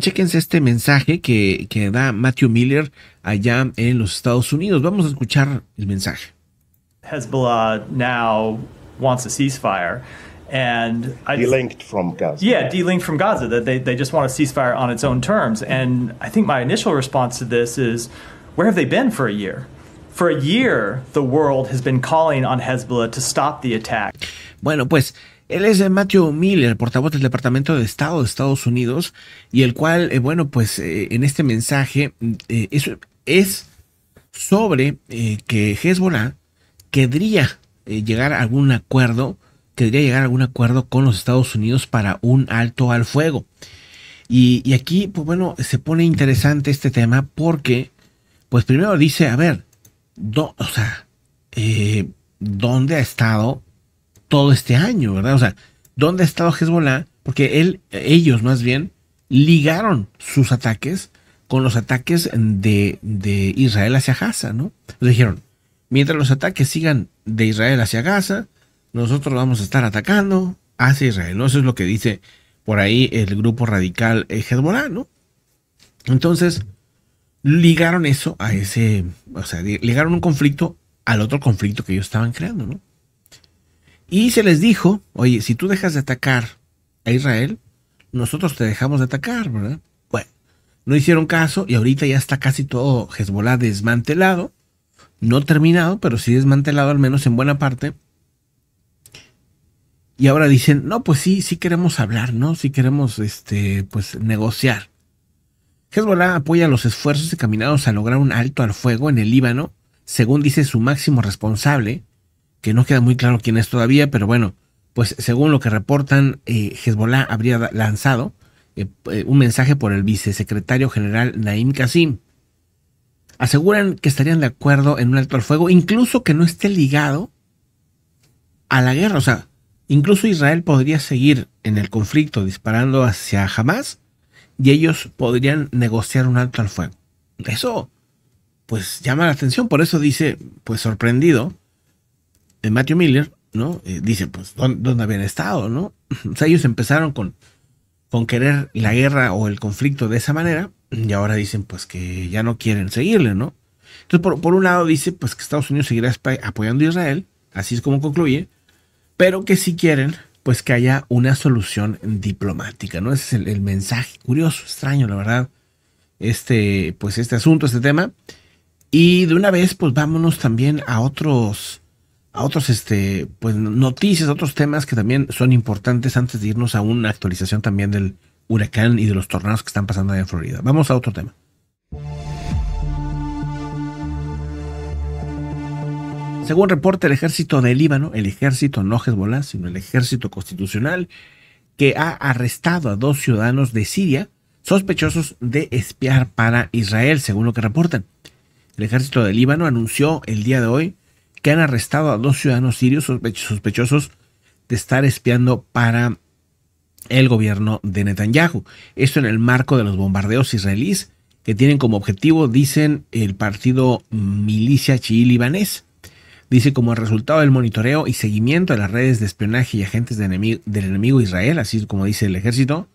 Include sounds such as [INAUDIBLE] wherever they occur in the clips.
chequense este mensaje que, que da Matthew Miller allá en los Estados Unidos. Vamos a escuchar el mensaje. Hezbollah now wants a ceasefire. and I delinked from Gaza. Yeah, delinked from Gaza. That they, they just want a ceasefire on its own terms. And I think my initial response to this is, where have they been for a year? For a year, the world has been calling on Hezbollah to stop the attack. Bueno, pues. Él es Matthew Miller, portavoz del Departamento de Estado de Estados Unidos, y el cual, eh, bueno, pues eh, en este mensaje eh, es, sobre que Hezbollah querría llegar a algún acuerdo, querría llegar a algún acuerdo con los Estados Unidos para un alto al fuego. Y, aquí, pues bueno, se pone interesante este tema porque, pues primero dice, a ver, o sea, ¿dónde ha estado todo este año, ¿verdad? O sea, ¿dónde ha estado Hezbollah? Porque él, ellos más bien, ligaron sus ataques con los ataques de, Israel hacia Gaza, ¿no? dijeron, mientras los ataques sigan de Israel hacia Gaza, nosotros vamos a estar atacando hacia Israel, ¿no? Eso es lo que dice por ahí el grupo radical eh, Hezbollah, ¿no? Entonces, ligaron eso a ese, o sea, ligaron un conflicto al otro conflicto que ellos estaban creando, ¿no? Y se les dijo, oye, si tú dejas de atacar a Israel, nosotros te dejamos de atacar, ¿verdad? Bueno, no hicieron caso y ahorita ya está casi todo Hezbollah desmantelado, no terminado, pero sí desmantelado al menos en buena parte. Y ahora dicen, no, pues sí, sí queremos hablar, ¿no? Sí queremos, este, pues negociar. Hezbollah apoya los esfuerzos encaminados a lograr un alto al fuego en el Líbano, según dice su máximo responsable, que no queda muy claro quién es todavía, pero bueno, pues según lo que reportan, eh, Hezbollah habría lanzado eh, eh, un mensaje por el vicesecretario general Naim Kassim Aseguran que estarían de acuerdo en un alto al fuego, incluso que no esté ligado a la guerra. O sea, incluso Israel podría seguir en el conflicto disparando hacia Hamas y ellos podrían negociar un alto al fuego. Eso, pues, llama la atención. Por eso dice, pues, sorprendido eh, Matthew Miller, ¿no? Eh, dice, pues, ¿dónde, habían estado, no? [LAUGHS] O sea, ellos empezaron con, con querer la guerra o el conflicto de esa manera y ahora dicen, pues, que ya no quieren seguirle, ¿no? Entonces, por, un lado dice, pues, que Estados Unidos seguirá apoyando a Israel, así es como concluye, pero que si quieren, pues, que haya una solución diplomática, ¿no? Ese es el, el mensaje curioso, extraño, la verdad, este, pues, este asunto, este tema. Y de una vez, pues, vámonos también a otros a otros este, pues, noticias, otros temas que también son importantes antes de irnos a una actualización también del huracán y de los tornados que están pasando allá en Florida. Vamos a otro tema. Según reporta el ejército de Líbano, el ejército no Hezbollah, sino el ejército constitucional, que ha arrestado a dos ciudadanos de Siria sospechosos de espiar para Israel, según lo que reportan. El ejército de Líbano anunció el día de hoy que han arrestado a dos ciudadanos sirios sospechosos de estar espiando para el gobierno de Netanyahu. Esto en el marco de los bombardeos israelíes que tienen como objetivo, dicen, el partido milicia chií libanés. Dice, como resultado del monitoreo y seguimiento de las redes de espionaje y agentes del enemigo Israel, así como dice el ejército,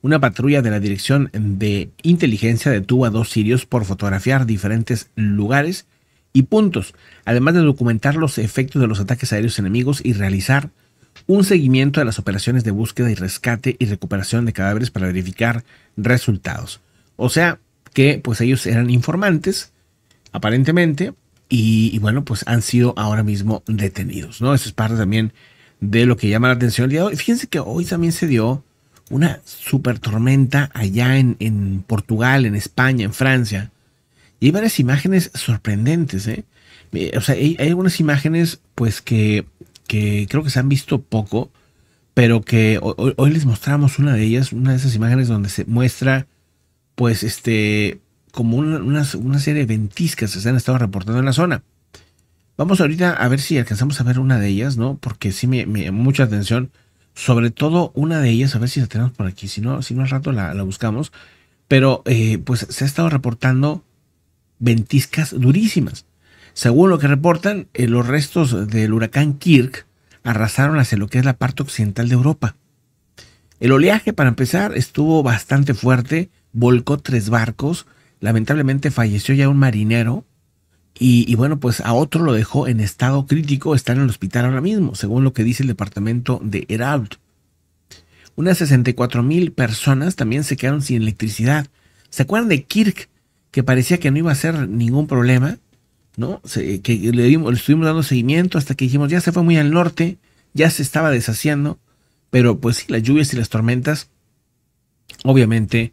una patrulla de la Dirección de Inteligencia detuvo a dos sirios por fotografiar diferentes lugares y puntos, además de documentar los efectos de los ataques aéreos enemigos y realizar un seguimiento de las operaciones de búsqueda y rescate y recuperación de cadáveres para verificar resultados. O sea que pues ellos eran informantes, aparentemente, y, bueno, pues han sido ahora mismo detenidos, ¿no? Eso es parte también de lo que llama la atención el día de hoy. Fíjense que hoy también se dio una super tormenta allá en, en Portugal, en España, en Francia y hay varias imágenes sorprendentes, ¿eh? O sea, hay, algunas imágenes, pues, que, creo que se han visto poco, pero que hoy, les mostramos una de ellas, una de esas imágenes donde se muestra, pues, este, como una, serie de ventiscas que se han estado reportando en la zona. Vamos ahorita a ver si alcanzamos a ver una de ellas, ¿no? Porque sí me, me mucha atención. Sobre todo una de ellas, a ver si la tenemos por aquí. Si no, si no al rato la, buscamos. Pero eh, pues se ha estado reportando ventiscas durísimas. Según lo que reportan, eh, los restos del huracán Kirk arrasaron hacia lo que es la parte occidental de Europa. El oleaje, para empezar, estuvo bastante fuerte, volcó tres barcos, lamentablemente falleció ya un marinero y, bueno, pues a otro lo dejó en estado crítico, está en el hospital ahora mismo, según lo que dice el departamento de Herald. Unas 64 mil personas también se quedaron sin electricidad. ¿Se acuerdan de Kirk? que parecía que no iba a ser ningún problema, ¿no? que le, dimos, le, estuvimos dando seguimiento hasta que dijimos, ya se fue muy al norte, ya se estaba deshaciendo, pero pues sí, las lluvias y las tormentas, obviamente,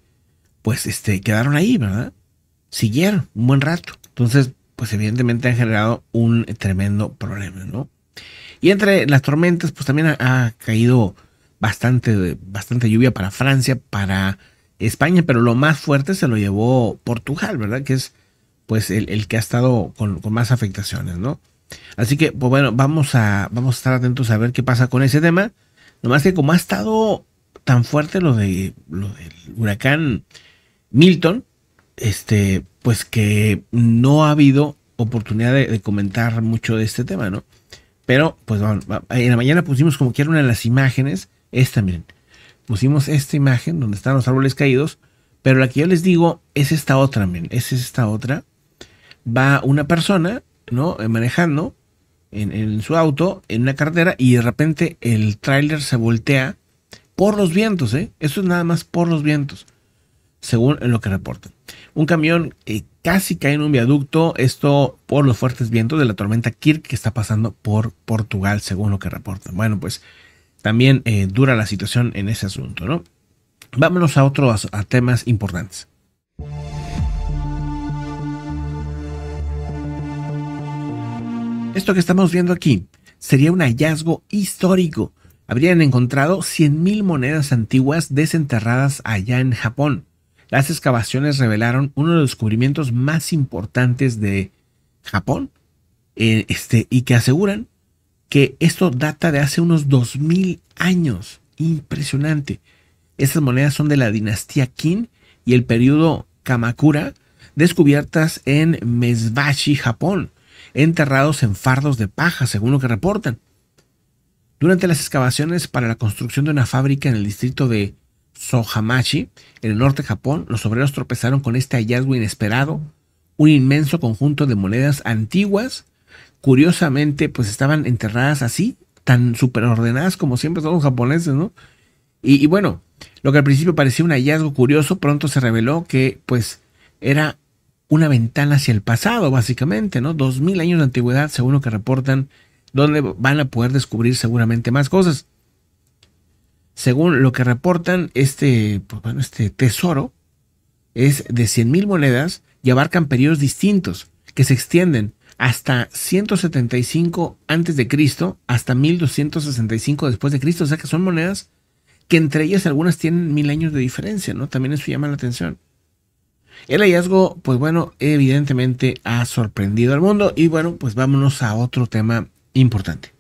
pues este, quedaron ahí, ¿verdad? Siguieron un buen rato. Entonces, pues evidentemente han generado un tremendo problema, ¿no? Y entre las tormentas, pues también ha, caído bastante, bastante lluvia para Francia, para España, pero lo más fuerte se lo llevó Portugal, ¿verdad? Que es pues el, que ha estado con, más afectaciones, ¿no? Así que, pues bueno, vamos a, vamos a estar atentos a ver qué pasa con ese tema. Nomás que como ha estado tan fuerte lo de del huracán Milton, este, pues que no ha habido oportunidad de, comentar mucho de este tema, ¿no? Pero, pues bueno, en la mañana pusimos como que era una de las imágenes, esta, miren pusimos esta imagen donde están los árboles caídos, pero la que yo les digo es esta otra, men, es esta otra. Va una persona, ¿no? Eh, manejando en, su auto, en una carretera, y de repente el tráiler se voltea por los vientos, ¿eh? Esto es nada más por los vientos, según lo que reportan. Un camión casi cae en un viaducto, esto por los fuertes vientos de la tormenta Kirk que está pasando por Portugal, según lo que reportan. Bueno, pues también eh, dura la situación en ese asunto, ¿no? Vámonos a otros temas importantes. Esto que estamos viendo aquí sería un hallazgo histórico. Habrían encontrado 100.000 monedas antiguas desenterradas allá en Japón. Las excavaciones revelaron uno de los descubrimientos más importantes de Japón eh, este, y que aseguran que esto data de hace unos 2000 años. Impresionante. Estas monedas son de la dinastía Qin y el periodo Kamakura, descubiertas en mezbashi Japón, enterrados en fardos de paja, según lo que reportan. Durante las excavaciones para la construcción de una fábrica en el distrito de Sohamachi, en el norte de Japón, los obreros tropezaron con este hallazgo inesperado, un inmenso conjunto de monedas antiguas curiosamente, pues estaban enterradas así, tan superordenadas como siempre son los japoneses, ¿no? Y, bueno, lo que al principio parecía un hallazgo curioso, pronto se reveló que, pues, era una ventana hacia el pasado, básicamente, ¿no? Dos mil años de antigüedad, según lo que reportan, donde van a poder descubrir seguramente más cosas. Según lo que reportan, este, pues, este tesoro es de mil monedas y abarcan periodos distintos que se extienden hasta 175 antes de Cristo hasta 1265 después de Cristo, o sea que son monedas que entre ellas algunas tienen mil años de diferencia, ¿no? También eso llama la atención. El hallazgo, pues bueno, evidentemente ha sorprendido al mundo y bueno, pues vámonos a otro tema importante.